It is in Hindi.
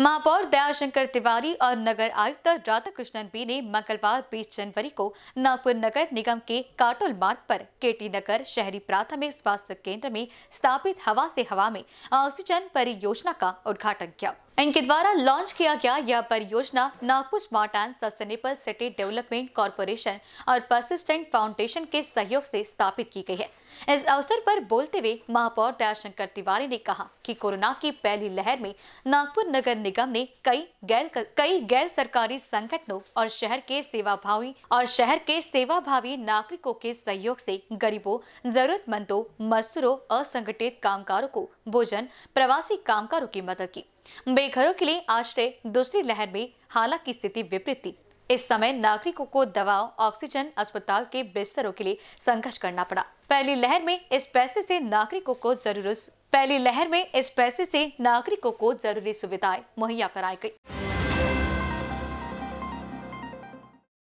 महापौर दयाशंकर तिवारी और नगर आयुक्त राधाकृष्णन बी ने मंगलवार 20 जनवरी को नागपुर नगर निगम के काटोल मार्ग पर केटी नगर शहरी प्राथमिक स्वास्थ्य केंद्र में स्थापित हवा से हवा में ऑक्सीजन परियोजना का उद्घाटन किया इनके द्वारा लॉन्च किया गया यह परियोजना Nagpur smart and sustainable city development corporation और परसिस्टेंट फाउंडेशन के सहयोग से स्थापित की गई है इस अवसर पर बोलते हुए महापौर दयाशंकर तिवारी ने कहा कि कोरोना की पहली लहर में नागपुर नगर निगम ने कई गैर कई गैर सरकारी संगठनों और शहर के सेवाभावी और शहर के सेवाभावी नागरिकों के सहयोग से गरीबों जरूरतमंदों मजदूरों असंगठित कामगारों को भोजन प्रवासी कामगारों की मदद की बेघरों के लिए आश्रय दूसरी लहर में हालांकि स्थिति विपरीत थी इस समय नागरिकों को दवा ऑक्सीजन अस्पताल के बिस्तरों के लिए संघर्ष करना पड़ा पहली लहर में इस पैसे से नागरिकों को जरूरी पहली लहर में इस पैसे से नागरिकों को जरूरी सुविधाएं मुहैया कराई गई